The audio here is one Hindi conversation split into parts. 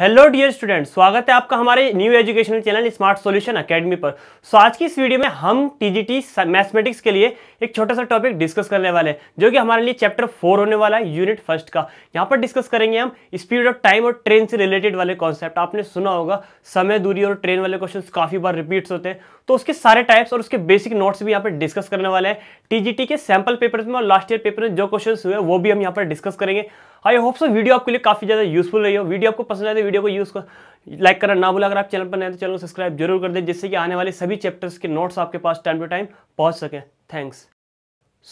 हेलो डियर स्टूडेंट स्वागत है आपका हमारे new educational channel Smart Solution Academy पर सो आज की इस वीडियो में हम टीजीटी मैथमेटिक्स के लिए एक छोटा सा टॉपिक डिस्कस करने वाले हैं जो कि हमारे लिए चैप्टर फोर होने वाला है यूनिट फर्स्ट का यहाँ पर डिस्कस करेंगे हम स्पीड ऑफ टाइम और ट्रेन से रिलेटेड वाले कॉन्सेप्ट आपने सुना होगा समय दूरी और ट्रेन वाले क्वेश्चन काफ़ी बार रिपीट्स होते हैं तो उसके सारे टाइप्स और उसके बेसिक नोट्स भी यहाँ पर डिस्कस करने वाले हैं टीजीटी के सैम्पल पेपर्स में और लास्ट ईयर पेपर में जो क्वेश्चन हुए वो भी हम यहाँ पर डिस्कस करेंगे आई होप सो वीडियो आपके लिए काफी ज्यादा यूजफुल रही हो वीडियो आपको पसंद आए तो वीडियो को यूज कर लाइक करना ना भूला अगर आप चैनल पर नए तो चैनल को सब्सक्राइब जरूर कर दें जिससे कि आने वाले सभी चैप्टर्स के नोट्स आपके पास टाइम टू टाइम पहुंच सके थैंक्स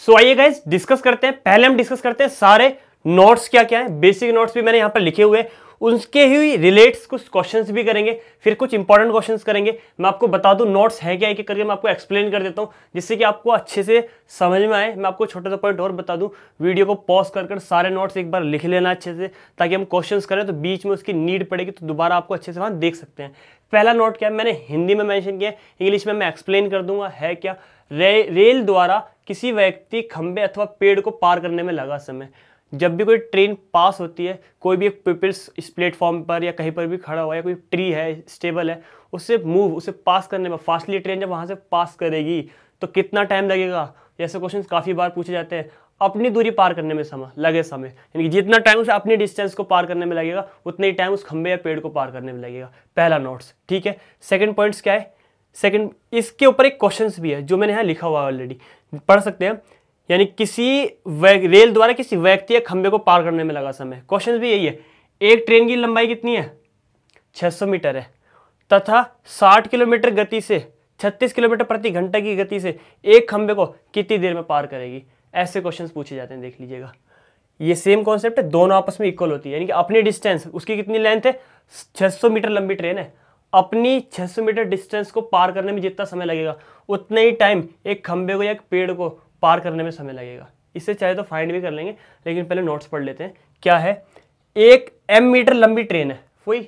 सो आइए गाइज डिस्कस करते हैं पहले हम डिस्कस करते हैं सारे नोट्स क्या क्या है बेसिक नोट्स भी मैंने यहाँ पर लिखे हुए हैं उसके ही रिलेट्स कुछ क्वेश्चंस भी करेंगे फिर कुछ इंपॉर्टेंट क्वेश्चंस करेंगे मैं आपको बता दूं नोट्स है क्या एक करके मैं आपको एक्सप्लेन कर देता हूँ जिससे कि आपको अच्छे से समझ में आए मैं आपको छोटा सा पॉइंट और बता दूं वीडियो को पॉज कर कर सारे नोट्स एक बार लिख लेना अच्छे से ताकि हम क्वेश्चन करें तो बीच में उसकी नीड पड़ेगी तो दोबारा आपको अच्छे से वहाँ देख सकते हैं पहला नोट क्या है मैंने हिंदी में मैंशन किया है इंग्लिश में मैं एक्सप्लेन कर दूंगा है क्या रे, रेल द्वारा किसी व्यक्ति खंबे अथवा पेड़ को पार करने में लगा समय जब भी कोई ट्रेन पास होती है कोई भी एक पीपल्स इस प्लेटफॉर्म पर या कहीं पर भी खड़ा हुआ है कोई ट्री है स्टेबल है उससे मूव उसे पास करने में फास्टली ट्रेन जब वहाँ से पास करेगी तो कितना टाइम लगेगा ऐसे क्वेश्चन काफ़ी बार पूछे जाते हैं अपनी दूरी पार करने में समय लगे समय यानी कि जितना टाइम उसे अपनी डिस्टेंस को पार करने में लगेगा उतना ही टाइम उस खंबे या पेड़ को पार करने में लगेगा पहला नोट्स ठीक है सेकंड पॉइंट्स क्या है सेकंड इसके ऊपर एक क्वेश्चंस भी है जो मैंने यहाँ लिखा हुआ है ऑलरेडी पढ़ सकते हैं यानी किसी रेल द्वारा किसी व्यक्ति या खंबे को पार करने में लगा समय क्वेश्चन भी यही है एक ट्रेन की लंबाई कितनी है 600 मीटर है तथा 60 किलोमीटर गति से 36 किलोमीटर प्रति घंटे की गति से एक खंबे को कितनी देर में पार करेगी ऐसे क्वेश्चन पूछे जाते हैं देख लीजिएगा ये सेम कॉन्सेप्ट है दोनों आपस में इक्वल होती है यानी कि अपनी डिस्टेंस उसकी कितनी लेंथ है 600 मीटर लंबी ट्रेन है अपनी 600 मीटर डिस्टेंस को पार करने में जितना समय लगेगा उतना ही टाइम एक खंबे को या एक पेड़ को पार करने में समय लगेगा इससे चाहे तो फाइंड भी कर लेंगे लेकिन पहले नोट्स पढ़ लेते हैं क्या है एक एम मीटर लंबी ट्रेन है वही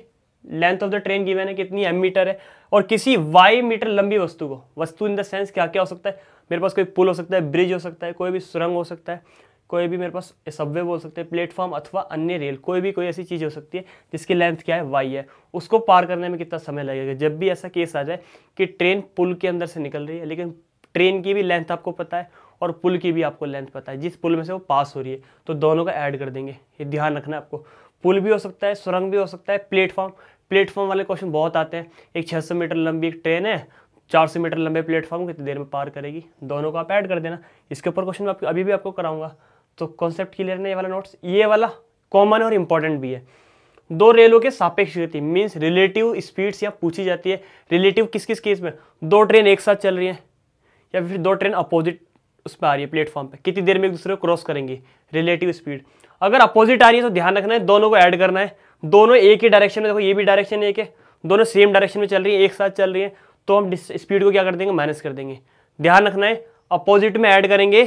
length of the train given है कितनी एम मीटर है और किसी वाई मीटर लंबी वस्तु को वस्तु इन द सेंस क्या क्या हो सकता है मेरे पास कोई पुल हो सकता है ब्रिज हो सकता है कोई भी सुरंग हो सकता है कोई भी मेरे पास सबवे बोल सकते हैं प्लेटफॉर्म अथवा अन्य रेल कोई भी कोई ऐसी चीज़ हो सकती है जिसकी लेंथ क्या है वाई है उसको पार करने में कितना समय लगेगा जब भी ऐसा केस आ जाए कि ट्रेन पुल के अंदर से निकल रही है लेकिन ट्रेन की भी लेंथ आपको पता है और पुल की भी आपको लेंथ पता है जिस पुल में से वो पास हो रही है तो दोनों का ऐड कर देंगे ये ध्यान रखना आपको पुल भी हो सकता है सुरंग भी हो सकता है प्लेटफॉर्म प्लेटफॉर्म वाले क्वेश्चन बहुत आते हैं एक सौ मीटर लंबी एक ट्रेन है सौ मीटर लंबे प्लेटफॉर्म कितनी देर में पार करेगी दोनों को आप ऐड कर देना इसके ऊपर क्वेश्चन मैं आपको अभी भी आपको कराऊंगा तो कॉन्सेप्ट क्लियर है ये वाला नोट्स ये वाला कॉमन और इंपॉर्टेंट भी है दो रेलों के सापेक्ष गति मीन्स रिलेटिव स्पीड्स यहाँ पूछी जाती है रिलेटिव किस किस केस में दो ट्रेन एक साथ चल रही हैं या फिर दो ट्रेन अपोजिट उस पर आ रही है प्लेटफॉर्म पर कितनी देर में एक दूसरे को क्रॉस करेंगे रिलेटिव स्पीड अगर अपोजिट आ रही है तो ध्यान रखना है दोनों को ऐड करना है दोनों एक ही डायरेक्शन में देखो ये भी डायरेक्शन एक है दोनों सेम डायरेक्शन में चल रही है एक साथ चल रही है तो हम स्पीड को क्या कर देंगे माइनस कर देंगे ध्यान रखना है अपोजिट में ऐड करेंगे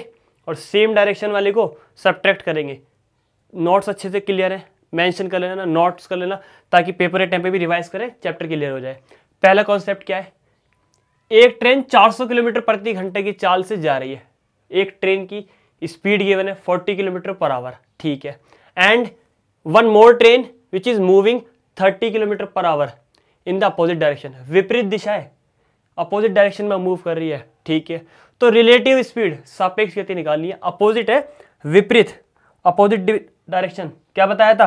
और सेम डायरेक्शन वाले को सब्ट्रैक्ट करेंगे नोट्स अच्छे से क्लियर है मेंशन कर लेना नोट्स कर लेना ताकि पेपर के टाइम पे भी रिवाइज करें चैप्टर क्लियर हो जाए पहला कॉन्सेप्ट क्या है एक ट्रेन 400 किलोमीटर प्रति घंटे की चाल से जा रही है एक ट्रेन की स्पीड गिवन है फोर्टी किलोमीटर पर आवर ठीक है and one more train which is moving thirty kilometre per hour in the opposite direction विपरीत दिशा है अपोजिट डायरेक्शन में मूव कर रही है ठीक है तो रिलेटिव स्पीड सापेक्ष गति निकालनी है अपोजिट है विपरीत अपोजिट डायरेक्शन क्या बताया था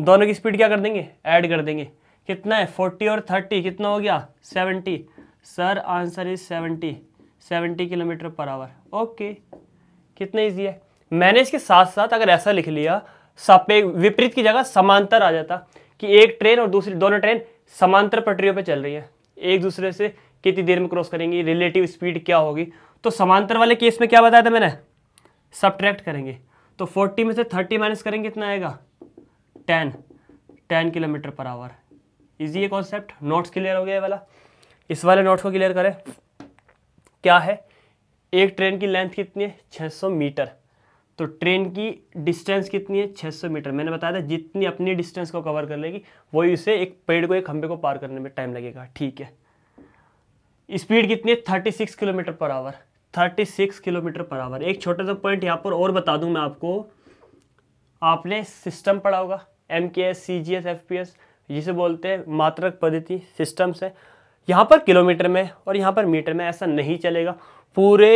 दोनों की स्पीड क्या कर देंगे ऐड कर देंगे कितना है फोर्टी और थर्टी कितना हो गया seventy sir answer is seventy seventy kilometre per hour okay कितना ईजी है मैंने इसके साथ साथ अगर ऐसा लिख लिया सपे विपरीत की जगह समांतर आ जाता कि एक ट्रेन और दूसरी दोनों ट्रेन समांतर पटरियों पर चल रही है एक दूसरे से कितनी देर में क्रॉस करेंगी रिलेटिव स्पीड क्या होगी तो समांतर वाले केस में क्या बताया था मैंने सब्ट्रैक्ट करेंगे तो 40 में से 30 माइनस करेंगे कितना आएगा 10 10 किलोमीटर पर आवर इजी है कॉन्सेप्ट नोट्स क्लियर हो गया ये वाला इस वाले नोट्स को क्लियर करें क्या है एक ट्रेन की लेंथ कितनी है 600 मीटर तो ट्रेन की डिस्टेंस कितनी है 600 मीटर मैंने बताया था जितनी अपनी डिस्टेंस को कवर कर लेगी वही उसे एक पेड़ को एक खंबे को पार करने में टाइम लगेगा ठीक है स्पीड कितनी है 36 kilometre per our 36 kilometre per our एक छोटा सा पॉइंट यहाँ पर और बता दूँ मैं आपको आपने सिस्टम पढ़ा होगा M K S C G S F P S जिसे बोलते हैं मात्रक पद्धति सिस्टम्स है यहाँ पर किलोमीटर में और यहाँ पर मीटर में ऐसा नहीं चलेगा पूरे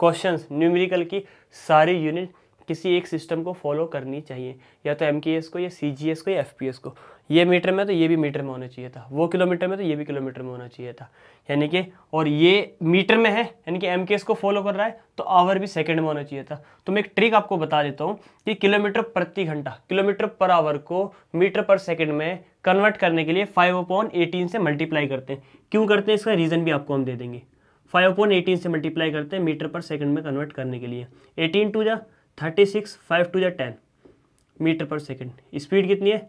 क्वेश्चंस न्यूमेरिकल की सारी यूनिट किसी एक सिस्टम को फॉलो करनी चाहिए या तो एम को या सी को या एफ को ये मीटर में तो ये भी मीटर में होना चाहिए था वो किलोमीटर में तो ये भी किलोमीटर में होना चाहिए था यानी कि और ये मीटर में है यानी कि एम के को फॉलो कर रहा है तो आवर भी सेकेंड में होना चाहिए था तो मैं एक ट्रिक आपको बता देता हूँ कि किलोमीटर प्रति घंटा किलोमीटर पर आवर को मीटर पर सेकेंड में कन्वर्ट करने के लिए फाइव अपॉन एटीन से मल्टीप्लाई करते हैं क्यों करते हैं इसका रीज़न भी आपको हम दे देंगे फाइव अपॉन एटीन से मल्टीप्लाई करते हैं मीटर पर सेकेंड में कन्वर्ट करने के लिए एटीन टू जा थर्टी सिक्स फाइव टू जा ten metre per second speed कितनी है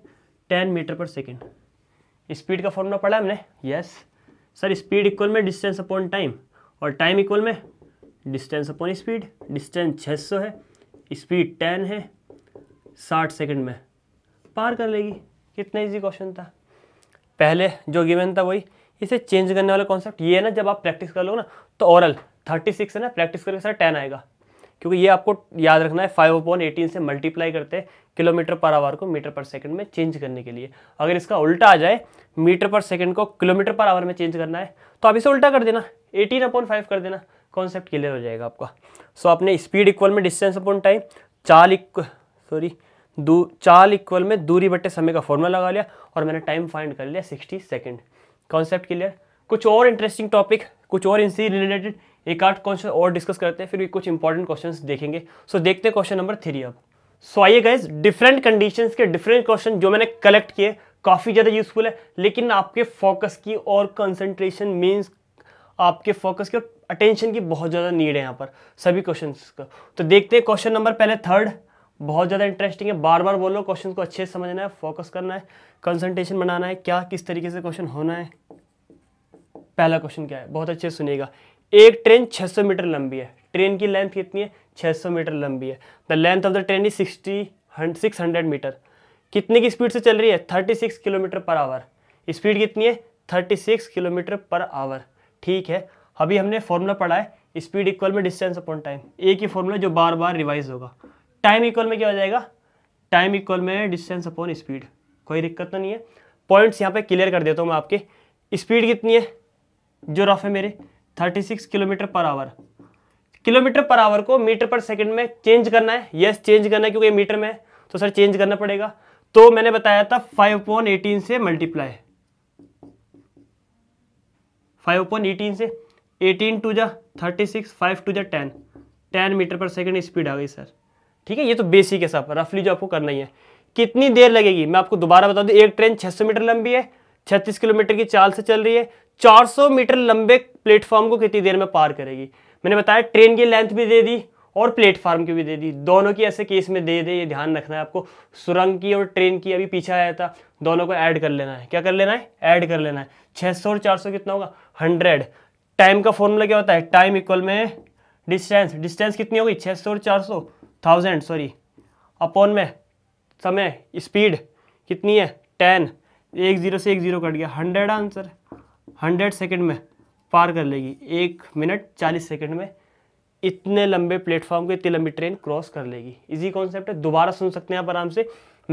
ten metre per second speed का फॉर्मूला पढ़ा हमने यस सर स्पीड इक्वल में डिस्टेंस अपॉन टाइम और टाइम इक्वल में डिस्टेंस अपॉन स्पीड डिस्टेंस 600 है स्पीड 10 है 60 सेकंड में पार कर लेगी कितना इजी क्वेश्चन था पहले जो गिवन था वही इसे चेंज करने वाला कॉन्सेप्ट ये है ना जब आप प्रैक्टिस कर लो ना तो ओरल 36 है ना प्रैक्टिस करके सर 10 आएगा क्योंकि ये आपको याद रखना है फाइव अपॉन एटीन से मल्टीप्लाई करते हैं किलोमीटर पर आवर को मीटर पर सेकंड में चेंज करने के लिए अगर इसका उल्टा आ जाए मीटर पर सेकंड को किलोमीटर पर आवर में चेंज करना है तो आप इसे उल्टा कर देना एटीन अपॉन फाइव कर देना कॉन्सेप्ट क्लियर हो जाएगा आपका सो आपने स्पीड इक्वल में डिस्टेंस अपॉन टाइम चाल इक्व सॉरी दू चाल इक्वल में दूरी बट्टे समय का फॉर्मूला लगा लिया और मैंने टाइम फाइंड कर लिया सिक्सटी सेकेंड कॉन्सेप्ट क्लियर कुछ और इंटरेस्टिंग टॉपिक कुछ और इनसे रिलेटेड एक आठ क्वेश्चन और डिस्कस करते हैं फिर भी कुछ इंपॉर्टेंट क्वेश्चन देखेंगे सो so, देखते हैं क्वेश्चन नंबर थ्री अब सो आइए गाइज डिफरेंट कंडीशन के डिफरेंट क्वेश्चन जो मैंने कलेक्ट किए काफ़ी ज़्यादा यूजफुल है लेकिन आपके फोकस की और कंसेंट्रेशन मीन्स आपके फोकस की और अटेंशन की बहुत ज़्यादा नीड है यहाँ पर सभी क्वेश्चन का तो देखते हैं क्वेश्चन नंबर पहले थर्ड बहुत ज़्यादा इंटरेस्टिंग है बार बार बोलो क्वेश्चन को अच्छे से समझना है फोकस करना है कंसंट्रेशन बनाना है क्या किस तरीके से क्वेश्चन होना है पहला क्वेश्चन क्या है बहुत अच्छे से एक ट्रेन 600 मीटर लंबी है ट्रेन की लेंथ कितनी है 600 मीटर लंबी है the length of the train is sixty six hundred metre कितने की स्पीड से चल रही है 36 किलोमीटर पर आवर स्पीड कितनी है 36 किलोमीटर पर आवर ठीक है अभी हमने फॉर्मूला पढ़ा है स्पीड इक्वल में डिस्टेंस अपॉन टाइम एक ही फॉर्मूला जो बार बार रिवाइज होगा टाइम इक्वल में क्या हो जाएगा टाइम इक्वल में डिस्टेंस अपॉन स्पीड कोई दिक्कत तो नहीं है पॉइंट्स यहाँ पे क्लियर कर देता हूँ मैं आपके स्पीड कितनी है जो रफ है मेरे 36 kilometre per hour kilometre per hour को मीटर पर सेकंड में चेंज करना है यस चेंज करना है क्योंकि मीटर में है तो सर चेंज करना पड़ेगा तो मैंने बताया था फाइव पॉइंट एटीन से मल्टीप्लाई फाइव पॉइंट एटीन से एटीन टू जा थर्टी सिक्स फाइव टू जा ten ten metre per second speed आ गई सर ठीक है ये तो बेसिक है सब रफली जो आपको करना ही है कितनी देर लगेगी मैं आपको दोबारा बता दूँ एक ट्रेन सौ मीटर लंबी है छत्तीस किलोमीटर की चाल से चल रही है 400 मीटर लंबे प्लेटफॉर्म को कितनी देर में पार करेगी मैंने बताया ट्रेन की लेंथ भी दे दी और प्लेटफार्म की भी दे दी दोनों की ऐसे केस में दे दे ये ध्यान रखना है आपको सुरंग की और ट्रेन की अभी पीछे आया था दोनों को ऐड कर लेना है क्या कर लेना है ऐड कर लेना है 600 और 400 कितना होगा 100 टाइम का फॉर्मूला क्या होता है टाइम इक्वल में डिस्टेंस डिस्टेंस कितनी होगी 600 और 400 थाउजेंड सॉरी अपॉन में समय स्पीड कितनी है टेन एक जीरो से एक जीरो कट गया हंड्रेड आंसर है हंड्रेड सेकेंड में पार कर लेगी एक मिनट चालीस सेकेंड में इतने लंबे प्लेटफॉर्म को इतनी लंबी ट्रेन क्रॉस कर लेगी इजी कॉन्सेप्ट है दोबारा सुन सकते हैं आप आराम से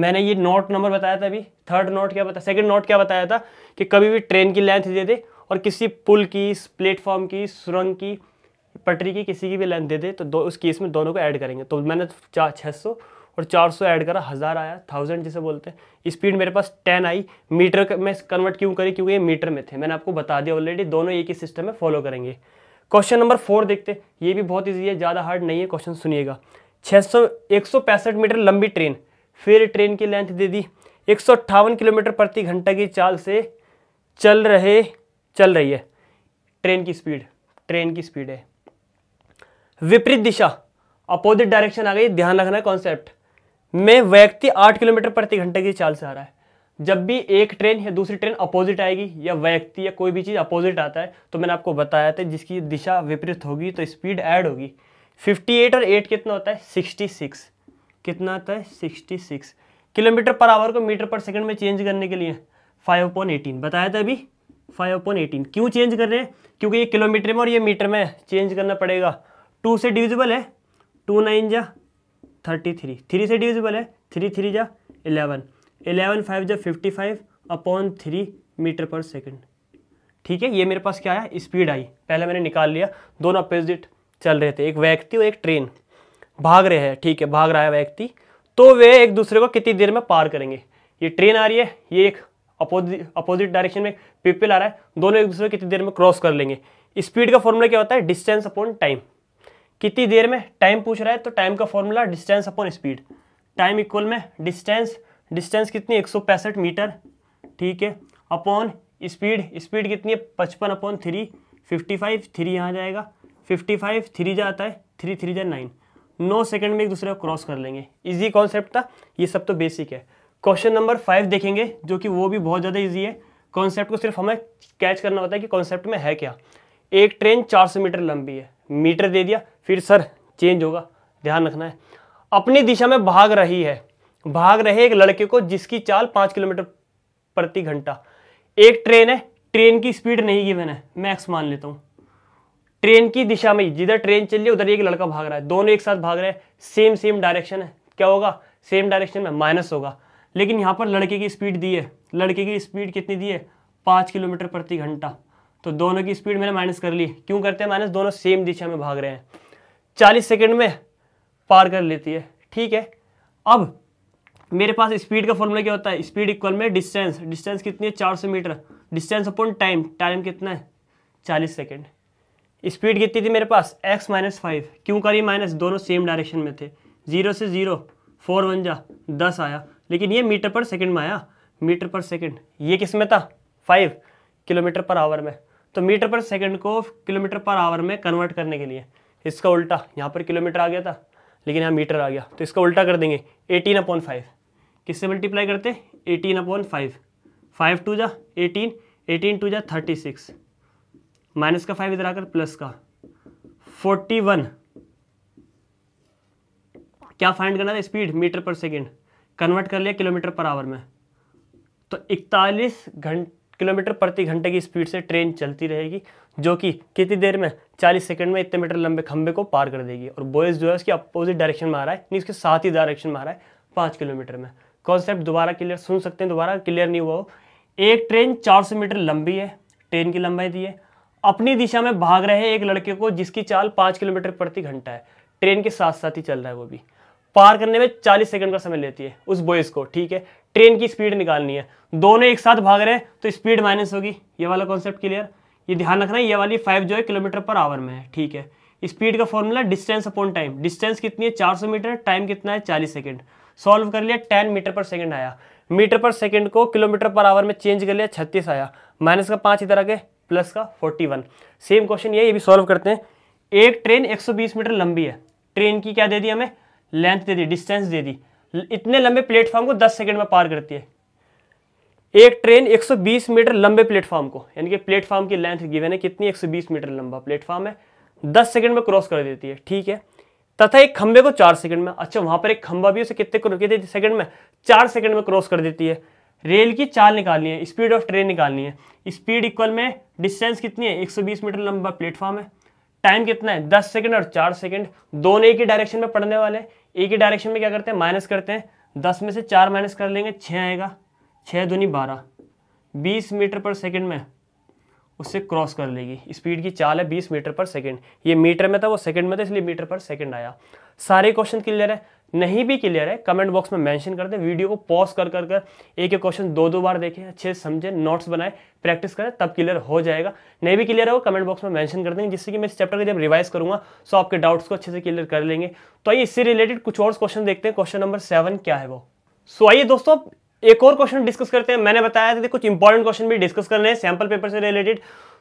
मैंने ये नॉट नंबर बताया था अभी थर्ड नॉट क्या बताया सेकंड नॉट क्या बताया था कि कभी भी ट्रेन की लेंथ दे दे और किसी पुल की प्लेटफॉर्म की सुरंग की पटरी की किसी की भी लेंथ दे दे तो दो उस केस में दोनों को ऐड करेंगे तो मैंने चार छः सौ और 400 ऐड करा हज़ार आया थाउजेंड जिसे बोलते हैं स्पीड मेरे पास 10 आई मीटर में कन्वर्ट क्यों करी क्योंकि ये मीटर में थे मैंने आपको बता दिया ऑलरेडी दोनों एक ही सिस्टम में फॉलो करेंगे क्वेश्चन नंबर फोर देखते ये भी बहुत ईजी है ज़्यादा हार्ड नहीं है क्वेश्चन सुनिएगा छः सौ मीटर लंबी ट्रेन फिर ट्रेन की लेंथ दे दी एक किलोमीटर प्रति घंटा की चाल से चल रहे चल रही है ट्रेन की स्पीड ट्रेन की स्पीड है विपरीत दिशा अपोजिट डायरेक्शन आ गई ध्यान रखना है कॉन्सेप्ट में व्यक्ति आठ किलोमीटर प्रति घंटे की चाल से आ रहा है जब भी एक ट्रेन या दूसरी ट्रेन अपोजिट आएगी या व्यक्ति या कोई भी चीज़ अपोजिट आता है तो मैंने आपको बताया था जिसकी दिशा विपरीत होगी तो स्पीड ऐड होगी 58 और 8 कितना होता है 66 कितना आता है 66 किलोमीटर पर आवर को मीटर पर सेकंड में चेंज करने के लिए फाइव अपॉन एटीन बताया था अभी फाइव अपॉन एटीन क्यों चेंज कर रहे हैं क्योंकि ये किलोमीटर में और ये मीटर में चेंज करना पड़ेगा टू से डिविजिबल है टू नाइन जा थर्टी थ्री थ्री से डिविजिबल है थ्री थ्री जा इलेवन इलेवन फाइव जा fifty five upon three metre per second ठीक है ये मेरे पास क्या आया स्पीड आई पहले मैंने निकाल लिया दोनों अपोजिट चल रहे थे एक व्यक्ति और एक ट्रेन भाग रहे हैं ठीक है भाग रहा है व्यक्ति तो वे एक दूसरे को कितनी देर में पार करेंगे ये ट्रेन आ रही है ये एक अपोजिट अपोजिट डायरेक्शन में पीपल आ रहा है दोनों एक दूसरे को कितनी देर में क्रॉस कर लेंगे स्पीड का फॉर्मूला क्या होता है डिस्टेंस अपॉन टाइम कितनी देर में टाइम पूछ रहा है तो टाइम का formula distance upon speed time equal में डिस्टेंस डिस्टेंस कितनी एक मीटर ठीक है अपॉन स्पीड स्पीड कितनी है पचपन upon three fifty five three यहाँ जाएगा फिफ्टी फाइव थ्री जाता है थ्री थ्री जा नाइन नौ सेकेंड में एक दूसरे को क्रॉस कर लेंगे इजी कॉन्सेप्ट था ये सब तो बेसिक है क्वेश्चन नंबर फाइव देखेंगे जो कि वो भी बहुत ज़्यादा इजी है कॉन्सेप्ट को सिर्फ हमें कैच करना होता है कि कॉन्सेप्ट में है क्या एक ट्रेन सौ मीटर लंबी है मीटर दे दिया फिर सर चेंज होगा ध्यान रखना है अपनी दिशा में भाग रही है भाग रहे एक लड़के को जिसकी चाल पाँच किलोमीटर प्रति घंटा एक ट्रेन है ट्रेन की स्पीड नहीं गिवन है मैक्स मान लेता हूँ ट्रेन की दिशा में जिधर ट्रेन चल रही है उधर एक लड़का भाग रहा है दोनों एक साथ भाग रहे हैं सेम सेम डायरेक्शन है क्या होगा सेम डायरेक्शन में माइनस होगा लेकिन यहाँ पर लड़के की स्पीड दी है लड़के की स्पीड कितनी दी है पाँच किलोमीटर प्रति घंटा तो दोनों की स्पीड मैंने माइनस कर ली क्यों करते हैं माइनस दोनों सेम दिशा में भाग रहे हैं चालीस सेकेंड में पार कर लेती है ठीक है अब मेरे पास स्पीड का फॉर्मूला क्या होता है स्पीड इक्वल में डिस्टेंस डिस्टेंस कितनी है चार सौ metre distance upon time time कितना है चालीस सेकेंड स्पीड कितनी थी मेरे पास एक्स माइनस फाइव क्यों करी माइनस दोनों सेम डायरेक्शन में थे जीरो से जीरो फोर वन जा दस आया लेकिन ये मीटर पर सेकेंड में आया मीटर पर सेकेंड ये किस में था फाइव किलोमीटर पर आवर में तो मीटर पर सेकंड को किलोमीटर पर आवर में कन्वर्ट करने के लिए इसका उल्टा यहाँ पर किलोमीटर आ गया था लेकिन यहाँ मीटर आ गया तो इसका उल्टा कर देंगे एटीन अपॉन फाइव किससे मल्टीप्लाई करते eighteen upon five five two जा एटीन एटीन टू जा थर्टी सिक्स माइनस का फाइव इधर आकर प्लस का फोर्टी वन क्या फाइंड करना था speed metre per second convert कर लिया किलोमीटर पर आवर में तो इकतालीस घंटे किलोमीटर प्रति घंटे की स्पीड से ट्रेन चलती रहेगी जो कि कितनी देर में 40 सेकंड में इतने मीटर लंबे खंबे को पार कर देगी और बॉयज़ जो है उसकी अपोजिट डायरेक्शन में आ रहा है नहीं उसके साथ ही डायरेक्शन में आ रहा है पाँच किलोमीटर में कॉन्सेप्ट दोबारा क्लियर सुन सकते हैं दोबारा क्लियर नहीं हुआ हो एक ट्रेन चार मीटर लंबी है ट्रेन की लंबाई दी है अपनी दिशा में भाग रहे एक लड़के को जिसकी चाल पाँच किलोमीटर प्रति घंटा है ट्रेन के साथ साथ ही चल रहा है वो भी पार करने में 40 सेकंड का समय लेती है उस बॉयज को ठीक है ट्रेन की स्पीड निकालनी है दोनों एक साथ भाग रहे हैं तो स्पीड माइनस होगी ये वाला कॉन्सेप्ट क्लियर ये ध्यान रखना है ये वाली फाइव जो है किलोमीटर पर आवर में है ठीक है स्पीड का formula distance upon time distance कितनी है सौ मीटर टाइम कितना है चालीस सेकंड सॉल्व कर लिया टेन मीटर पर सेकंड आया मीटर पर सेकंड को किलोमीटर पर आवर में चेंज कर लिया छत्तीस आया माइनस का पाँच इधर आ गए प्लस का फोर्टी वन सेम क्वेश्चन ये ये भी सॉल्व करते हैं एक ट्रेन 120 मीटर लंबी है ट्रेन की क्या दे दी हमें लेंथ दे दी डिस्टेंस दे दी इतने लंबे प्लेटफॉर्म को 10 सेकंड में पार करती है एक ट्रेन 120 मीटर लंबे प्लेटफॉर्म को यानी कि प्लेटफॉर्म की लेंथ गिवन है कितनी 120 मीटर लंबा प्लेटफॉर्म है 10 सेकंड में क्रॉस कर देती है ठीक है तथा एक खंबे को चार सेकंड में अच्छा वहां पर एक खंबा भी उसे कितने कितने सेकंड में चार सेकंड में क्रॉस कर देती है रेल की चाल निकालनी है स्पीड ऑफ ट्रेन निकालनी है स्पीड इक्वल में डिस्टेंस कितनी है एक मीटर लंबा प्लेटफॉर्म है टाइम कितना है दस सेकंड और चार सेकंड दोनों एक ही डायरेक्शन में पड़ने वाले हैं ए की डायरेक्शन में क्या करते हैं माइनस करते हैं दस में से चार माइनस कर लेंगे छः आएगा छः दूनी बारह बीस मीटर पर सेकेंड में उससे क्रॉस कर लेगी स्पीड की चाल है बीस मीटर पर सेकेंड ये मीटर में था वो सेकेंड में था इसलिए मीटर पर सेकेंड आया सारे क्वेश्चन क्लियर है नहीं भी क्लियर है कमेंट बॉक्स में मेंशन कर दें वीडियो को पॉज कर कर कर एक एक क्वेश्चन दो दो बार देखें अच्छे से समझें नोट्स बनाएं प्रैक्टिस करें तब क्लियर हो जाएगा नहीं भी क्लियर है वो कमेंट बॉक्स में मेंशन कर देंगे जिससे कि मैं इस चैप्टर का जब रिवाइज करूंगा सो आपके डाउट्स को अच्छे से क्लियर कर लेंगे तो आइए इससे रिलेटेड कुछ और क्वेश्चन देखते हैं क्वेश्चन नंबर सेवन क्या है वो सो आइए दोस्तों एक और क्वेश्चन डिस्कस करते हैं मैंने बताया था कुछ इंपॉर्टेंट क्वेश्चन भी डिस्कस करने हैं सैंपल पेपर से रिलेटेड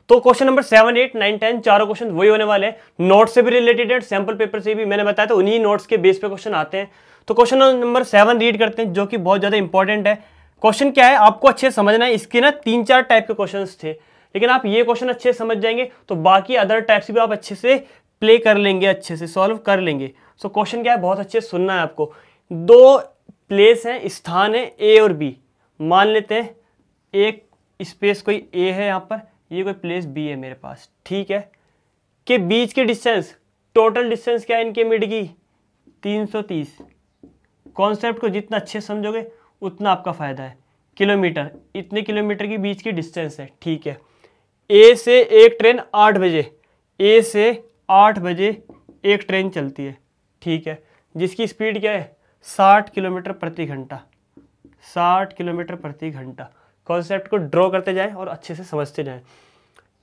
तो question number seven eight nine ten चारों क्वेश्चन वही होने वाले हैं नोट से भी रिलेटेड है सैंपल पेपर से भी मैंने बताया था उन्हीं नोट्स के बेस पे क्वेश्चन आते हैं तो क्वेश्चन नंबर सेवन रीड करते हैं जो कि बहुत ज़्यादा इंपॉर्टेंट है क्वेश्चन क्या है आपको अच्छे समझना है इसके ना तीन चार टाइप के क्वेश्चन थे लेकिन आप ये क्वेश्चन अच्छे समझ जाएंगे तो बाकी अदर टाइप्स भी आप अच्छे से प्ले कर लेंगे अच्छे से सॉल्व कर लेंगे सो so, क्वेश्चन क्या है बहुत अच्छे सुनना है आपको दो प्लेस हैं स्थान है ए और बी मान लेते हैं एक स्पेस कोई ए है यहाँ पर ये कोई प्लेस बी है मेरे पास ठीक है के बीच की डिस्टेंस टोटल डिस्टेंस क्या है इनके मिड की 330 कॉन्सेप्ट को जितना अच्छे समझोगे उतना आपका फ़ायदा है किलोमीटर इतने किलोमीटर की बीच की डिस्टेंस है ठीक है ए से एक ट्रेन आठ बजे ए से आठ बजे एक ट्रेन चलती है ठीक है जिसकी स्पीड क्या है साठ किलोमीटर प्रति घंटा साठ किलोमीटर प्रति घंटा कॉन्सेप्ट को ड्रॉ करते जाएं और अच्छे से समझते जाएं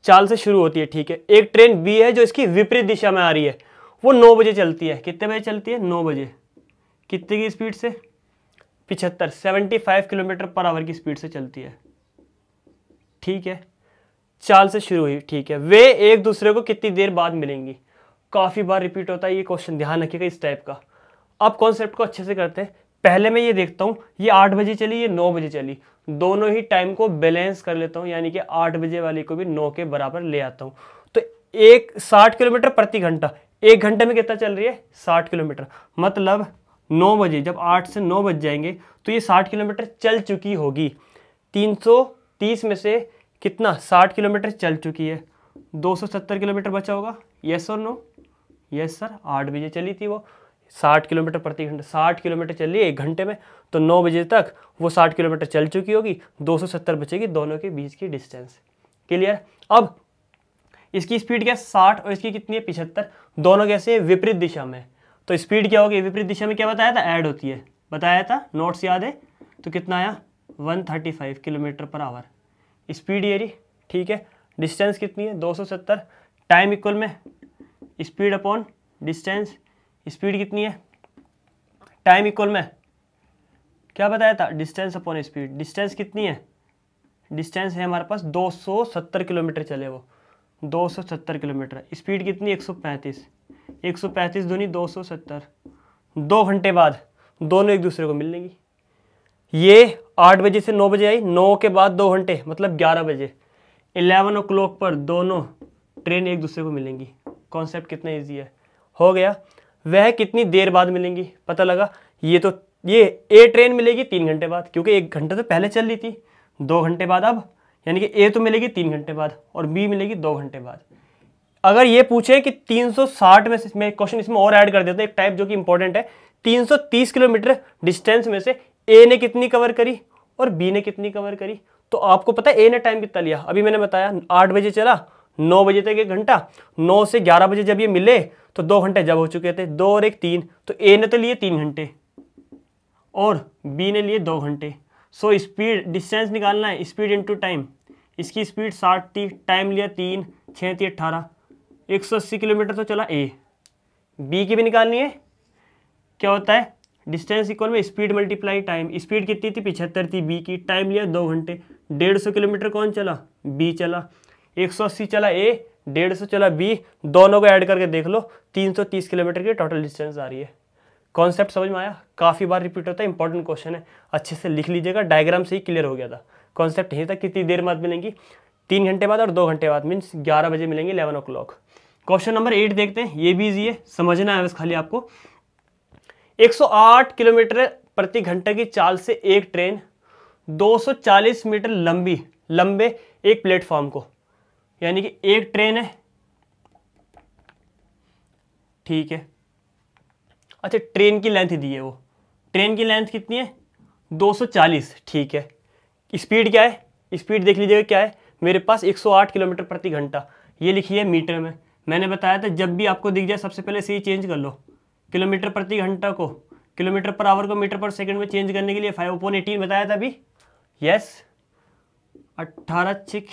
चाल से शुरू होती है ठीक है एक ट्रेन बी है जो इसकी विपरीत दिशा में आ रही है वो नौ बजे चलती है कितने बजे चलती है नौ बजे कितने की स्पीड से पिछहत्तर seventy five kilometre per hour की स्पीड से चलती है ठीक है चाल से शुरू हुई ठीक है वे एक दूसरे को कितनी देर बाद मिलेंगी काफ़ी बार रिपीट होता है ये क्वेश्चन ध्यान रखिएगा इस टाइप का अब कॉन्सेप्ट को अच्छे से करते हैं पहले मैं ये देखता हूँ ये आठ बजे चली ये नौ बजे चली दोनों ही टाइम को बैलेंस कर लेता हूँ यानी कि आठ बजे वाली को भी नौ के बराबर ले आता हूँ तो एक साठ किलोमीटर प्रति घंटा एक घंटे में कितना चल रही है साठ किलोमीटर मतलब नौ बजे जब आठ से नौ बज जाएंगे तो ये साठ किलोमीटर चल चुकी होगी तीन सौ तीस में से कितना साठ किलोमीटर चल चुकी है दो सौ सत्तर किलोमीटर बचा होगा यस और नो यस सर आठ बजे चली थी वो साठ किलोमीटर प्रति घंटे साठ किलोमीटर है एक घंटे में तो नौ बजे तक वो साठ किलोमीटर चल चुकी होगी दो सौ सत्तर बचेगी दोनों के बीच की डिस्टेंस क्लियर अब इसकी स्पीड क्या है साठ और इसकी कितनी है पिछहत्तर दोनों कैसे विपरीत दिशा में तो स्पीड क्या होगी विपरीत दिशा में क्या बताया था ऐड होती है बताया था नोट्स याद है तो कितना आया five kilometre per hour speed ये रही ठीक है डिस्टेंस कितनी है सत्तर टाइम इक्वल में स्पीड अपॉन डिस्टेंस स्पीड कितनी है टाइम इक्वल में क्या बताया था डिस्टेंस अपॉन स्पीड डिस्टेंस कितनी है डिस्टेंस है हमारे पास 270 किलोमीटर चले वो 270 किलोमीटर स्पीड कितनी 135 135 दूनी 270 दो घंटे बाद दोनों एक दूसरे को मिलेंगी ये आठ बजे से नौ बजे आई नौ के बाद दो घंटे मतलब ग्यारह बजे इलेवन ओ क्लॉक पर दोनों ट्रेन एक दूसरे को मिलेंगी कॉन्सेप्ट कितना ईजी है हो गया वह कितनी देर बाद मिलेंगी पता लगा ये तो ये ए ट्रेन मिलेगी तीन घंटे बाद क्योंकि एक घंटा तो पहले चल रही थी दो घंटे बाद अब यानी कि ए तो मिलेगी तीन घंटे बाद और बी मिलेगी दो घंटे बाद अगर ये पूछे कि 360 में से मैं क्वेश्चन इसमें और ऐड कर देता हूँ एक टाइप जो कि इंपॉर्टेंट है 330 किलोमीटर डिस्टेंस में से ए ने कितनी कवर करी और बी ने कितनी कवर करी तो आपको पता है ए ने टाइम कितना लिया अभी मैंने बताया आठ बजे चला नौ बजे तक एक घंटा नौ से ग्यारह बजे जब ये मिले तो दो घंटे जब हो चुके थे दो और एक तीन तो ए ने तो लिए तीन घंटे और बी ने लिए दो घंटे सो स्पीड डिस्टेंस निकालना है स्पीड इनटू टाइम इसकी स्पीड साठ थी टाइम लिया तीन छः थी अट्ठारह एक सौ अस्सी किलोमीटर तो चला ए बी की भी निकालनी है क्या होता है डिस्टेंस इक्वल में स्पीड मल्टीप्लाई टाइम स्पीड कितनी थी पिछहत्तर थी बी की टाइम लिया दो घंटे डेढ़ सौ किलोमीटर कौन चला बी चला अस्सी चला ए डेढ़ सौ चला बी दोनों को ऐड करके देख लो 330 किलोमीटर की टोटल डिस्टेंस आ रही है कॉन्सेप्ट समझ में आया काफ़ी बार रिपीट होता है इंपॉर्टेंट क्वेश्चन है अच्छे से लिख लीजिएगा डायग्राम से ही क्लियर हो गया था कॉन्सेप्ट यही था कितनी देर बाद मिलेंगी तीन घंटे बाद और दो घंटे बाद मीन्स ग्यारह बजे मिलेंगे eleven o'clock question number eight देखते हैं ये भी ईजी है समझना है बस खाली आपको 108 किलोमीटर प्रति घंटे की चाल से एक ट्रेन 240 मीटर लंबी लंबे एक प्लेटफॉर्म को यानी कि एक ट्रेन है ठीक है अच्छा ट्रेन की लेंथ दी है वो ट्रेन की लेंथ कितनी है 240 ठीक है स्पीड क्या है स्पीड देख लीजिएगा क्या है मेरे पास 108 किलोमीटर प्रति घंटा ये लिखी है मीटर में मैंने बताया था जब भी आपको दिख जाए सबसे पहले सी चेंज कर लो किलोमीटर प्रति घंटा को किलोमीटर पर आवर को मीटर पर सेकंड में चेंज करने के लिए फाइव ओपोन एटीन बताया था अभी यस अट्ठारह छिक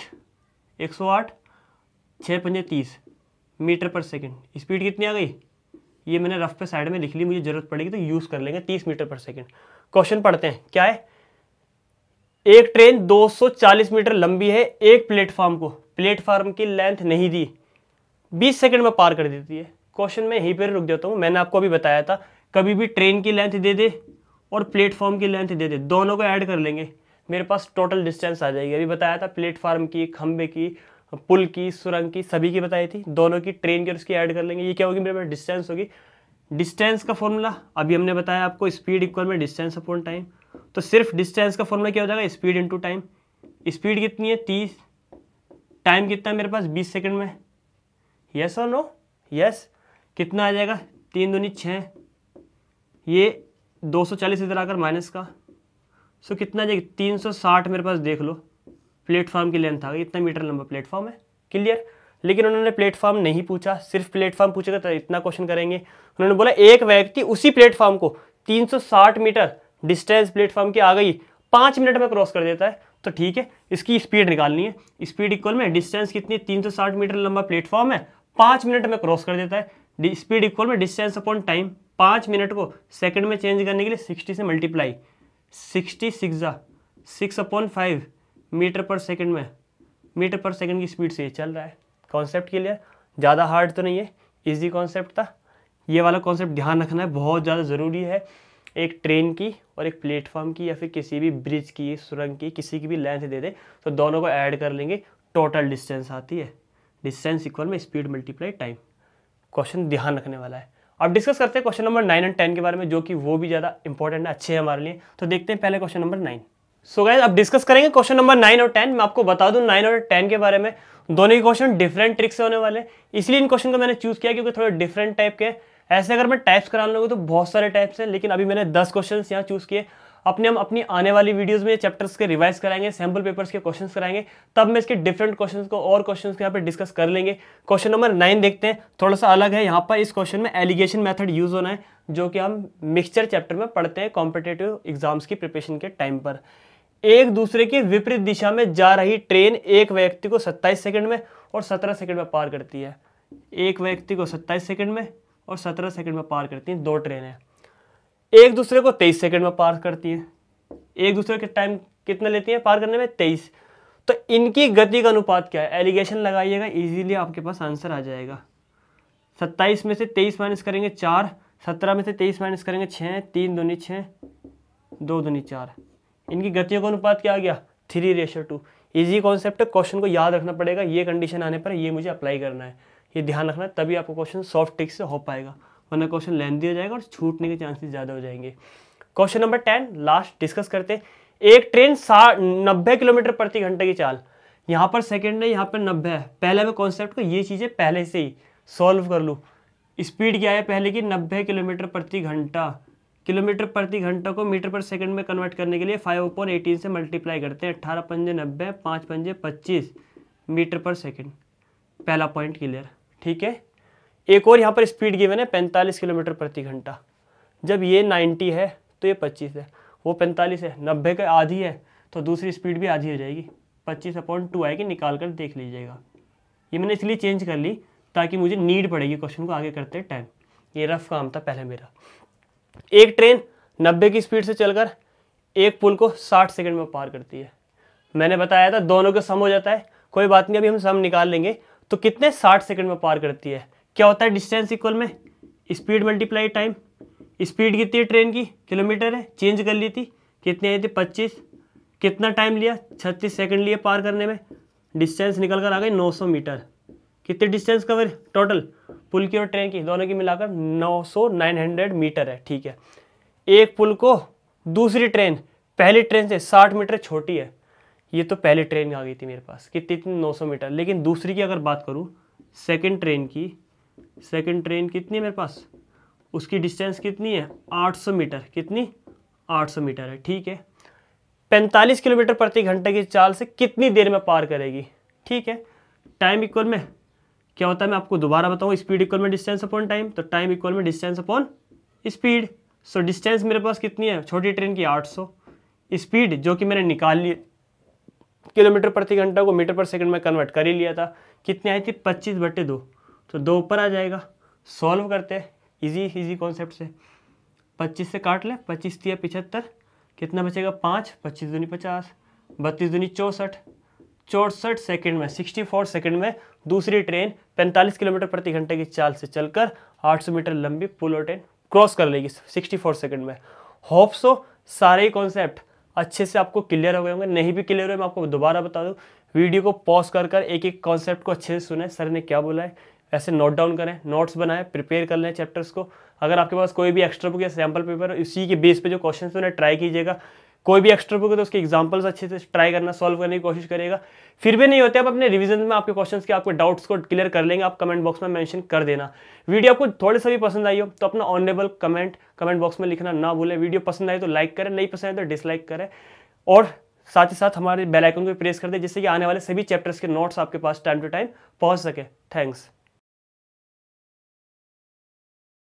एक सौ आठ छः पंजे तीस मीटर पर सेकंड स्पीड कितनी आ गई ये मैंने रफ पे साइड में लिख ली मुझे ज़रूरत पड़ेगी तो यूज़ कर लेंगे तीस मीटर पर सेकंड क्वेश्चन पढ़ते हैं क्या है एक ट्रेन 240 मीटर लंबी है एक प्लेटफार्म को प्लेटफार्म की लेंथ नहीं दी 20 सेकंड में पार कर देती है क्वेश्चन में यहीं पर रुक जाता हूँ मैंने आपको अभी बताया था कभी भी ट्रेन की लेंथ दे दे और प्लेटफॉर्म की लेंथ दे दे दोनों को ऐड कर लेंगे मेरे पास टोटल डिस्टेंस आ जाएगी अभी बताया था प्लेटफार्म की खम्भे की पुल की सुरंग की सभी की बताई थी दोनों की ट्रेन की और उसकी ऐड कर लेंगे ये क्या होगी मेरे पास डिस्टेंस होगी डिस्टेंस का फॉर्मूला अभी हमने बताया आपको स्पीड इक्वल में डिस्टेंस अपॉन टाइम तो सिर्फ डिस्टेंस का फॉर्मूला क्या हो जाएगा स्पीड इंटू टाइम स्पीड कितनी है तीस टाइम कितना है मेरे पास बीस सेकेंड में यस और नो यस कितना आ जाएगा तीन दूनी छः ये दो चालीस इधर आकर माइनस का सो so, कितना जाएगी 360 मेरे पास देख लो प्लेटफॉर्म की लेंथ आ गई इतना मीटर लंबा प्लेटफॉर्म है क्लियर लेकिन उन्होंने प्लेटफॉर्म नहीं पूछा सिर्फ प्लेटफॉर्म पूछेगा तो इतना क्वेश्चन करेंगे उन्होंने बोला एक व्यक्ति उसी प्लेटफॉर्म को 360 मीटर डिस्टेंस प्लेटफॉर्म की आ गई पाँच मिनट में क्रॉस कर देता है तो ठीक है इसकी स्पीड निकालनी है स्पीड इक्वल में डिस्टेंस कितनी साठ मीटर लंबा प्लेटफॉर्म है पाँच मिनट में क्रॉस कर देता है स्पीड इक्वल में डिस्टेंस अपॉन टाइम पाँच मिनट को सेकंड में चेंज करने के लिए सिक्सटी से multiply sixty six six upon five metre per second में मीटर पर सेकंड की स्पीड से ये चल रहा है कॉन्सेप्ट के लिए ज़्यादा हार्ड तो नहीं है इजी कॉन्सेप्ट था ये वाला कॉन्सेप्ट ध्यान रखना है बहुत ज़्यादा ज़रूरी है एक ट्रेन की और एक प्लेटफॉर्म की या फिर किसी भी ब्रिज की सुरंग की किसी की भी लेंथ दे दे तो दोनों को ऐड कर लेंगे टोटल डिस्टेंस आती है डिस्टेंस इक्वल में स्पीड मल्टीप्लाई टाइम क्वेश्चन ध्यान रखने वाला है अब डिस्कस करते हैं question number nine and ten के बारे में जो कि वो भी ज़्यादा इंपॉर्टेंट है अच्छे हैं हमारे लिए तो देखते हैं पहले question number nine so guys अब डिस्कस करेंगे क्वेश्चन नंबर नाइन और टेन मैं आपको बता दूं नाइन और टेन के बारे में दोनों ही क्वेश्चन डिफरेंट ट्रिक से होने वाले इसलिए इन क्वेश्चन को मैंने चूज़ किया क्योंकि थोड़े डिफरेंट टाइप के ऐसे अगर मैं टाइप्स कराने लगूँ तो बहुत सारे टाइप्स हैं लेकिन अभी मैंने दस क्वेश्चन यहाँ चूज़ किए अपने हम अपनी आने वाली वीडियोस में चैप्टर्स के रिवाइज कराएंगे सैम्पल पेपर्स के क्वेश्चंस कराएंगे तब मैं इसके डिफरेंट क्वेश्चंस को और क्वेश्चंस को यहाँ पर डिस्कस कर लेंगे क्वेश्चन नंबर नाइन देखते हैं थोड़ा सा अलग है यहाँ पर इस क्वेश्चन में एलिगेशन मैथड यूज होना है जो कि हम मिक्सचर चैप्टर में पढ़ते हैं कॉम्पिटेटिव एग्जाम्स की प्रिपरेशन के टाइम पर एक दूसरे की विपरीत दिशा में जा रही ट्रेन एक व्यक्ति को सत्ताईस सेकंड में और सत्रह सेकंड में पार करती है एक व्यक्ति को सत्ताईस सेकंड में और सत्रह सेकंड में पार करती हैं दो ट्रेनें एक दूसरे को तेईस सेकेंड में पार करती है एक दूसरे के टाइम कितना लेती है पार करने में तेईस तो इनकी गति का अनुपात क्या है एलिगेशन लगाइएगा इजीली आपके पास आंसर आ जाएगा सत्ताईस में से तेईस माइनस करेंगे चार सत्रह में से तेईस माइनस करेंगे छः तीन दूनी छः दो दूनी चार इनकी गतियों का अनुपात क्या आ गया three ratio two easy concept है क्वेश्चन को याद रखना पड़ेगा ये कंडीशन आने पर ये मुझे अप्लाई करना है ये ध्यान रखना तभी आपको क्वेश्चन सॉफ्ट टिक से हो पाएगा वरना क्वेश्चन लेंदी हो जाएगा और छूटने के चांसेस ज़्यादा हो जाएंगे question number ten last discuss करते हैं एक ट्रेन साठ नब्बे किलोमीटर प्रति घंटे की चाल यहाँ पर सेकेंड है यहाँ पर नब्बे है पहले मैं कॉन्सेप्ट को ये चीज़ें पहले से ही सॉल्व कर लूँ स्पीड क्या है पहले की नब्बे किलोमीटर प्रति घंटा किलोमीटर प्रति घंटा को मीटर पर सेकंड में कन्वर्ट करने के लिए फाइव अपॉन एटीन से मल्टीप्लाई करते हैं अट्ठारह पंजे नब्बे पाँच पंजे पच्चीस मीटर पर सेकंड पहला पॉइंट क्लियर ठीक है एक और यहाँ पर स्पीड गिवन है पैंतालीस किलोमीटर प्रति घंटा जब ये नाइन्टी है तो ये पच्चीस है वो पैंतालीस है नब्बे का आधी है तो दूसरी स्पीड भी आधी हो जाएगी पच्चीस अपॉइंट टू आएगी निकाल कर देख लीजिएगा ये मैंने इसलिए चेंज कर ली ताकि मुझे नीड पड़ेगी क्वेश्चन को आगे करते टाइम ये रफ काम था पहले मेरा एक ट्रेन नब्बे की स्पीड से चलकर एक पुल को साठ सेकेंड में पार करती है मैंने बताया था दोनों का सम हो जाता है कोई बात नहीं अभी हम सम निकाल लेंगे तो कितने साठ सेकेंड में पार करती है क्या होता है डिस्टेंस इक्वल में स्पीड मल्टीप्लाई टाइम स्पीड कितनी है ट्रेन की किलोमीटर है चेंज कर ली थी कितनी आई थी पच्चीस कितना टाइम लिया छत्तीस सेकेंड लिए पार करने में डिस्टेंस निकल कर आ गई सौ मीटर कितने डिस्टेंस कवर टोटल पुल की और ट्रेन की दोनों की मिलाकर 900 900 मीटर है ठीक है एक पुल को दूसरी ट्रेन पहली ट्रेन से 60 मीटर छोटी है ये तो पहली ट्रेन आ गई थी मेरे पास कितनी इतनी 900 मीटर लेकिन दूसरी की अगर बात करूँ सेकेंड ट्रेन की सेकंड ट्रेन कितनी है मेरे पास उसकी डिस्टेंस कितनी है 800 मीटर कितनी 800 मीटर है ठीक है 45 किलोमीटर प्रति घंटे की चाल से कितनी देर में पार करेगी ठीक है टाइम इक्वल में क्या होता है मैं आपको दोबारा बताऊँ स्पीड इक्वल में डिस्टेंस अपॉन टाइम तो टाइम इक्वल में distance upon speed so distance मेरे पास कितनी है छोटी ट्रेन की आठ स्पीड जो कि मैंने निकाल ली किलोमीटर प्रति घंटा को मीटर पर सेकंड में कन्वर्ट कर ही लिया था कितनी आई थी पच्चीस बटे दो तो दो ऊपर आ जाएगा सॉल्व करते हैं इजी इजी कॉन्सेप्ट से पच्चीस से काट लें पच्चीस दिया पिछहत्तर कितना बचेगा पाँच पच्चीस दूनी पचास बत्तीस दूनी चौंसठ चौंसठ सेकेंड में 64 सेकेंड में दूसरी ट्रेन 45 किलोमीटर प्रति घंटे की चाल से चलकर 800 मीटर लंबी पुलो ट्रेन क्रॉस कर लेगी 64 सेकेंड में होप सो सारे ही कॉन्सेप्ट अच्छे से आपको क्लियर हो गए होंगे नहीं भी क्लियर हुए मैं आपको दोबारा बता दूँ वीडियो को पॉज कर कर एक एक कॉन्सेप्ट को अच्छे से सुने सर ने क्या बोला है ऐसे नोट डाउन करें नोट्स बनाएं प्रिपेयर कर लें चैप्टर्स को अगर आपके पास कोई भी एक्स्ट्रा बुक या सैम्पल पेपर इसी के बेस पे जो क्वेश्चन उन्हें ट्राई कीजिएगा कोई भी एक्स्ट्रा बुक है तो उसके एग्जाम्पल्स अच्छे से ट्राई करना सॉल्व करने की कोशिश करेगा फिर भी नहीं होते आप अपने रिविजन में आपके क्वेश्चन के आपके डाउट्स को क्लियर कर लेंगे आप कमेंट बॉक्स में मैंशन कर देना वीडियो आपको थोड़े से भी पसंद आई हो तो अपना ऑनरेबल कमेंट कमेंट बॉक्स में लिखना ना भूलें वीडियो पसंद आए तो लाइक करें नहीं पसंद आए तो डिसलाइक करें और साथ ही साथ हमारे बेल आइकन को प्रेस कर दें जिससे कि आने वाले सभी चैप्टर्स के नोट्स आपके पास टाइम टू टाइम पहुंच सके थैंक्स